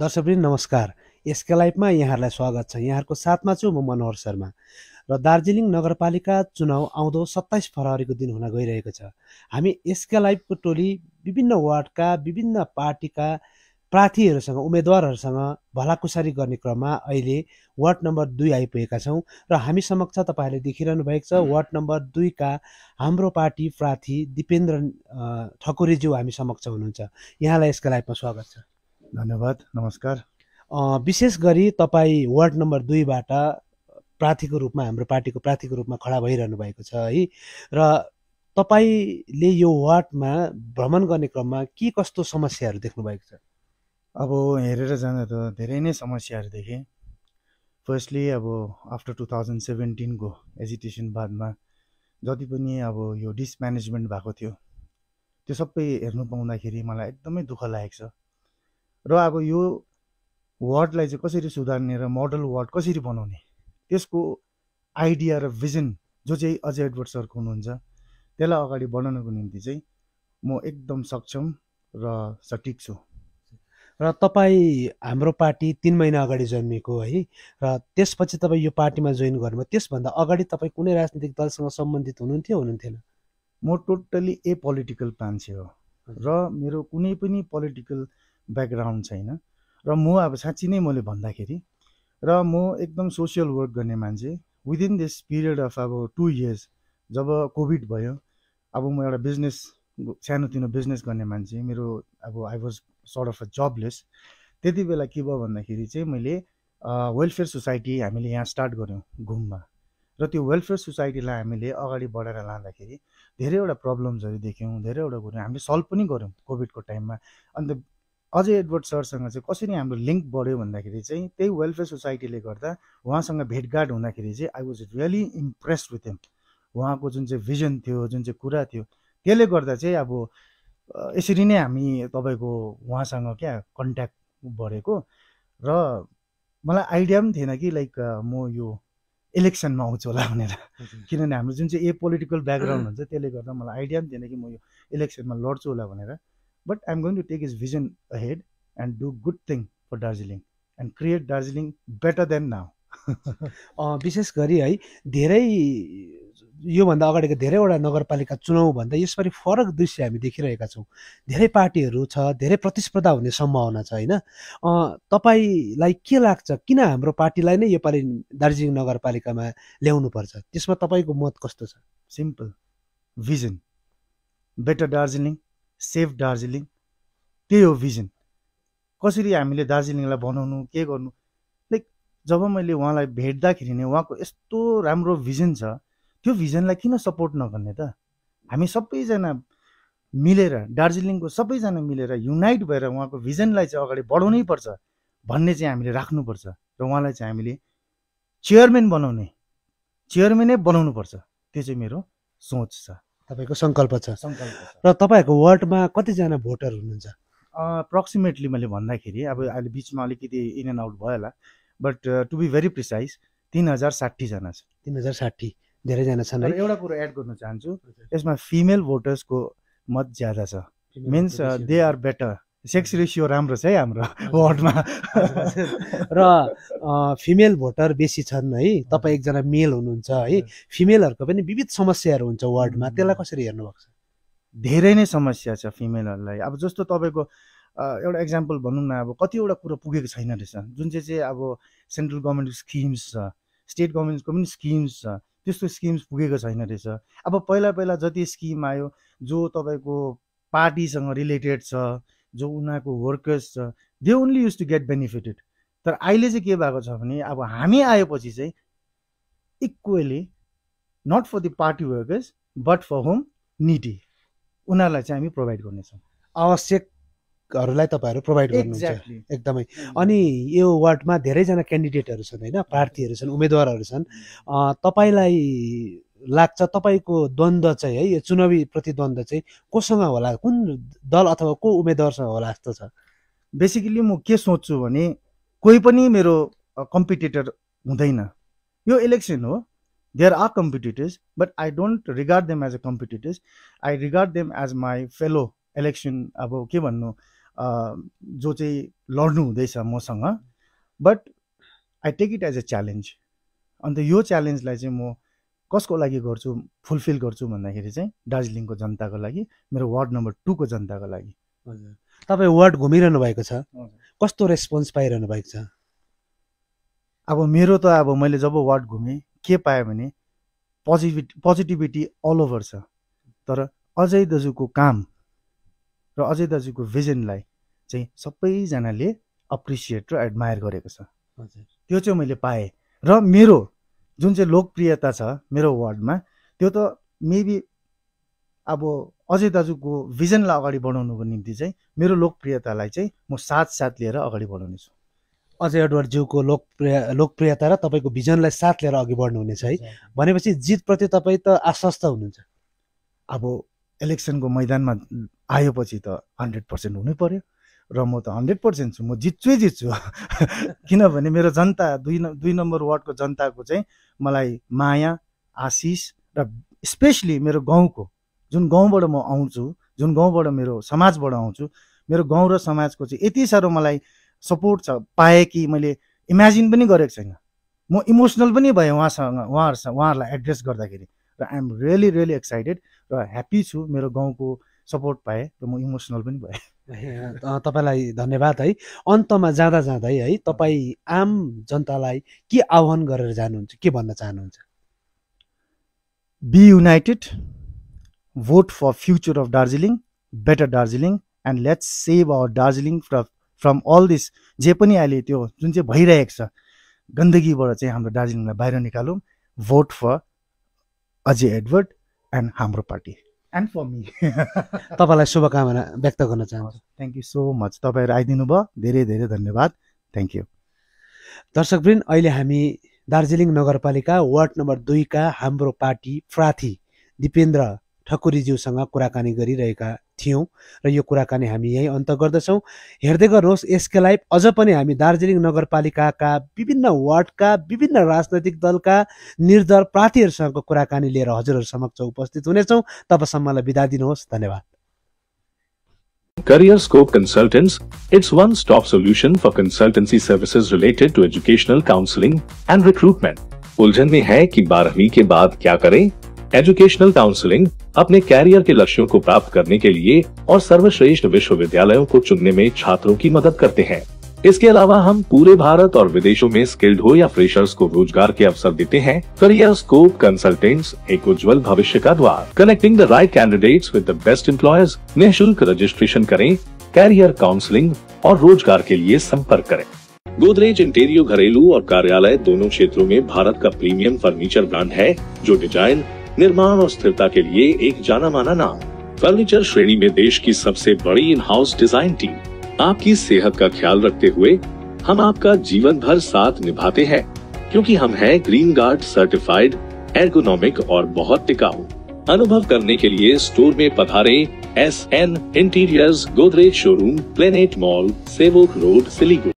दर्शकवृन्द नमस्कार यसका लाइफमा यहाँहरूलाई स्वागत छ यहाँहरूको साथमा छु म मनोहर शर्मा र दार्जिलिङ नगरपालिका चुनाव आउँदो सत्ताइस फरवरीको दिन हुन गइरहेको छ हामी यसका लाइफको टोली विभिन्न वार्डका विभिन्न पार्टीका प्रार्थीहरूसँग उम्मेदवारहरूसँग भलाकुसारी गर्ने क्रममा अहिले वार्ड नम्बर दुई आइपुगेका छौँ र हामी समक्ष तपाईँहरूले देखिरहनु भएको छ वार्ड नम्बर दुईका हाम्रो पार्टी प्रार्थी दिपेन्द्र ठकुरीज्यू हामी समक्ष हुनुहुन्छ यहाँलाई यसका लाइफमा स्वागत छ धन्यवाद नमस्कार विशेष गरी तपाईँ वार्ड नम्बर दुईबाट प्रार्थीको रूपमा हाम्रो पार्टीको प्रार्थीको रूपमा खडा भइरहनु भएको छ है र तपाईँले यो वार्डमा भ्रमण गर्ने क्रममा के कस्तो समस्याहरू देख्नुभएको छ अब हेरेर जाँदा त धेरै नै समस्याहरू देखेँ फर्स्टली अब आफ्टर टु थाउजन्ड सेभेन्टिनको एजुकेसन बादमा जति पनि अब यो डिसम्यानेजमेन्ट भएको थियो त्यो सबै हेर्नु पाउँदाखेरि मलाई एकदमै दुःख लागेको छ र अब यो वार्डलाई चाहिँ कसरी सुधार्ने र मोडल वार्ड कसरी बनाउने त्यसको आइडिया र भिजन जो चाहिँ अजय एडवर्ड सरको हुनुहुन्छ त्यसलाई अगाडि बढाउनको निम्ति चाहिँ म एकदम सक्षम र सटिक छु र तपाईँ हाम्रो पार्टी तिन महिना अगाडि जन्मिएको है र त्यसपछि तपाईँ यो पार्टीमा जोइन गर्नुभयो त्यसभन्दा अगाडि तपाईँ कुनै राजनीतिक दलसँग सम्बन्धित हुनुहुन्थ्यो हुनुहुन्थेन म टोटल्ली ए पोलिटिकल मान्छे हो र मेरो कुनै पनि पोलिटिकल ब्याकग्राउन्ड छैन र म अब साँच्ची नै मैले भन्दाखेरि र म एकदम सोसियल वर्क गर्ने मान्छे विदिन दिस पिरियड अफ अब टु इयर्स जब कोभिड भयो अब म एउटा बिजनेस सानोतिनो बिजनेस गर्ने मान्छे मेरो अब I was sort of a jobless त्यति बेला के भयो भन्दाखेरि चाहिँ मैले वेलफेयर सोसाइटी हामीले यहाँ स्टार्ट गऱ्यौँ घुममा र त्यो वेलफेयर सोसाइटीलाई हामीले अगाडि बढाएर लाँदाखेरि धेरैवटा प्रब्लम्सहरू देख्यौँ धेरैवटा कुरो हामीले सल्भ पनि गऱ्यौँ कोभिडको टाइममा अन्त अजय एडवर्ड सरसँग चाहिँ कसरी हाम्रो लिङ्क बढ्यो भन्दाखेरि चाहिँ त्यही वेलफेयर सोसाइटीले गर्दा उहाँसँग भेटघाट हुँदाखेरि चाहिँ I was really impress with him उहाँको जुन चाहिँ भिजन थियो जुन चाहिँ कुरा थियो त्यसले गर्दा चाहिँ अब यसरी नै हामी तपाईँको उहाँसँग क्या कन्ट्याक्ट बढेको र मलाई आइडिया पनि थिएन कि लाइक म यो इलेक्सनमा आउँछु होला भनेर किनभने हाम्रो जुन चाहिँ ए पोलिटिकल ब्याकग्राउन्ड हुन्छ त्यसले गर्दा मलाई आइडिया पनि थिएन कि म यो इलेक्सनमा लड्छु होला भनेर but I'm going to take his vision ahead and do good thing for Darjeeling and create Darjeeling better than now. विशेष गरी है धेरै योभन्दा अगाडिको धेरैवटा नगरपालिका चुनाउ भन्दा यसपालि फरक दृश्य हामी देखिरहेका छौँ धेरै पार्टीहरू छ धेरै प्रतिस्पर्धा हुने सम्भावना छ होइन तपाईँलाई के लाग्छ किन हाम्रो पार्टीलाई नै योपालि दार्जिलिङ नगरपालिकामा ल्याउनुपर्छ त्यसमा तपाईँको मत कस्तो छ simple vision better Darjeeling safe Darjeeling त्यही हो भिजन कसरी हामीले दार्जिलिङलाई बनाउनु के गर्नु लाइक जब मैले उहाँलाई भेट्दाखेरि नै उहाँको यस्तो राम्रो भिजन छ त्यो भिजनलाई किन सपोर्ट नगर्ने त हामी सबैजना मिलेर दार्जिलिङको सबैजना मिलेर युनाइट भएर उहाँको भिजनलाई चाहिँ अगाडि बढाउनै पर्छ भन्ने चाहिँ हामीले राख्नुपर्छ र उहाँलाई चाहिँ हामीले चेयरम्यान बनाउने चेयरम्यानै बनाउनुपर्छ त्यो चाहिँ मेरो सोच छ तपाईँको सङ्कल्प छ र तपाईँहरूको वार्डमा कतिजना भोटर हुनुहुन्छ अप्रोक्सिमेटली मैले भन्दाखेरि अब अहिले बिचमा अलिकति इन एन्ड आउट भयो होला but to be very precise तिन हजार साठीजना छ तिन हजार साठी धेरैजना छन् एउटा कुरो एड गर्न चाहन्छु यसमा फिमेल भोटर्सको मत ज्यादा छ means they are better sex ratio राम्रो छ है हाम्रो वार्डमा र फिमेल भोटर बेसी छन् है तपाईँ एकजना मेल हुनुहुन्छ है फिमेलहरूको पनि विविध समस्याहरू हुन्छ वार्डमा त्यसलाई कसरी हेर्नुभएको छ धेरै नै समस्या छ फिमेलहरूलाई अब जस्तो तपाईँको एउटा इक्जाम्पल भनौँ न अब कतिवटा कुरो पुगेको छैन रहेछ जुन चाहिँ चाहिँ अब सेन्ट्रल गभर्मेन्टको स्किम्स छ स्टेट गभर्मेन्टको पनि स्किम्स छ त्यस्तो स्किम्स पुगेको छैन रहेछ अब पहिला पहिला जति स्किम आयो जो तपाईँको पार्टीसँग रिलेटेड छ जो उनीहरूको वर्कर्स छ they only used to get benefited तर अहिले चाहिँ के भएको छ भने अब हामी आएपछि चाहिँ equally not for the party workers but for home needy उनीहरूलाई चाहिँ हामी प्रोभाइड गर्नेछौँ आवश्यकहरूलाई तपाईँहरू प्रोभाइड गर्नुहुन्छ एकदमै अनि यो वार्डमा धेरैजना क्यान्डिडेटहरू छन् होइन प्रार्थीहरू छन् उम्मेदवारहरू छन् तपाईँलाई लाग्छ तपाईँको द्वन्द्व चाहिँ है यो चुनावी प्रतिद्वन्द्व चाहिँ कोसँग होला कुन दल अथवा को उम्मेद्वारसँग होला जस्तो छ बेसिकली म के सोच्छु भने कोही पनि मेरो कम्पिटिटर हुँदैन यो इलेक्सन हो there are competitors but I don't regard them as a competitors I regard them as my fellow election अब के भन्नु जो चाहिँ लड्नु हुँदैछ मसँग but I take it as a challenge अन्त यो च्यालेन्जलाई चाहिँ म कसको लागि गर्छु फुलफिल गर्छु भन्दाखेरि चाहिँ दार्जिलिङको जनताको लागि मेरो वार्ड नम्बर टूको जनताको लागि हजुर तपाईँ वार्ड घुमिरहनु भएको छ कस्तो रेस्पोन्स पाइरहनु भएको छ अब मेरो त अब मैले जब वार्ड घुमेँ के पाएँ भने पोजिटिभि पोजिटिभिटी अल ओभर छ तर अजय दाजुको काम र अजय दाजुको भिजनलाई चाहिँ सबैजनाले अप्रिसिएट र एडमायर गरेको छ हजुर त्यो चाहिँ मैले पाएँ र मेरो जुन चाहिँ लोकप्रियता छ मेरो वार्डमा त्यो त मेबी अब अजय दाजुको भिजनलाई अगाडि बढाउनुको निम्ति चाहिँ मेरो लोकप्रियतालाई चाहिँ म साथ साथ लिएर अगाडि बढाउनेछु अजय एडवर्डज्यूको लोकप्रिय लोकप्रियता र तपाईँको भिजनलाई साथ लिएर अघि बढ्नुहुनेछ है भनेपछि जितप्रति तपाईँ त आश्वस्त हुनुहुन्छ अब इलेक्सनको मैदानमा आएपछि त हन्ड्रेड पर्सेन्ट हुनै पर्यो र म त हन्ड्रेड पर्सेन्ट छु म जित्छु जित्छु किनभने मेरो जनता दुई दुई नम्बर वार्डको जनताको चाहिँ मलाई माया आशिष र स्पेसली मेरो गाउँको जुन गाउँबाट म आउँछु जुन गाउँबाट मेरो समाजबाट आउँछु मेरो गाउँ र समाजको चाहिँ यति साह्रो मलाई सपोर्ट छ पाएँ कि मैले इमेजिन पनि गरेको छैन म इमोसनल पनि भएँ उहाँसँग उहाँहरूसँग उहाँहरूलाई एड्रेस गर्दाखेरि र एम रियली रियली एक्साइटेड र ह्याप्पी छु मेरो गाउँको सपोर्ट पाएँ र म इमोसनल पनि भएँ तपाईँलाई धन्यवाद है अन्तमा जाँदा जाँदै है तपाईँ आम जनतालाई के आह्वान गरेर जानुहुन्छ के भन्न चाहनुहुन्छ be united vote for future of Darjeeling better Darjeeling and let's save our Darjeeling from from all this जे पनि अहिले त्यो जुन चाहिँ भइरहेको छ गन्दगीबाट चाहिँ हाम्रो दार्जिलिङलाई बाहिर निकालौँ vote for Ajay Edward and हाम्रो पार्टी एन्ड फर मी तपाईँलाई शुभकामना व्यक्त गर्न चाहन्छु थ्याङ्क यू सो मच तपाईँहरू आइदिनु भयो धेरै धेरै धन्यवाद थ्याङ्क यू दर्शकवृन्द अहिले हामी दार्जिलिङ नगरपालिका वार्ड नम्बर दुईका हाम्रो पार्टी प्रार्थी दिपेन्द्र ठकुरीज्यूसँग कुराकानी गरिरहेका थियौँ र यो कुराकानी हामी यहीँ अन्त गर्दछौँ हेर्दै गर्नुहोस् यसका लाइफ अझ पनि हामी दार्जिलिङ नगरपालिकाका विभिन्न वार्डका विभिन्न राजनैतिक दलका निर्दल प्रार्थीहरूसँगको कुराकानी लिएर हजुरहरू समक्ष उपस्थित हुनेछौँ तबसम्मलाई बिदा दिनुहोस् धन्यवाद Career Scope Consultants, it's one-stop solution for consultancy services related to educational counseling and recruitment. उलझन में है कि बारहवीं के बाद क्या करें एजुकेशनल काउंसलिंग अपने कैरियर के लक्ष्यों को प्राप्त करने के लिए और सर्वश्रेष्ठ विश्वविद्यालयों को चुनने में छात्रों की मदद करते हैं इसके अलावा हम पूरे भारत और विदेशों में स्किल्ड हो या फ्रेशर्स को रोजगार के अवसर देते हैं करियर स्कोप कंसल्टेंट्स एक उज्जवल भविष्य का द्वार connecting the right candidates with the best employers निःशुल्क रजिस्ट्रेशन करें कैरियर काउंसलिंग और रोजगार के लिए संपर्क करें गोदरेज इंटेरियो घरेलू और कार्यालय दोनों क्षेत्रों में भारत का प्रीमियम फर्नीचर ब्रांड है जो डिजाइन निर्माण और स्थिरता के लिए एक जाना माना नाम फर्नीचर श्रेणी में देश की सबसे बड़ी इन हाउस डिजाइन टीम आपकी सेहत का ख्याल रखते हुए हम आपका जीवन भर साथ निभाते हैं क्योंकि हम हैं ग्रीन गार्ड सर्टिफाइड एर्गोनॉमिक और बहुत टिकाऊ अनुभव करने के लिए स्टोर में पधारे S N Interiors Godrej showroom Planet Mall Sevoke road Siliguri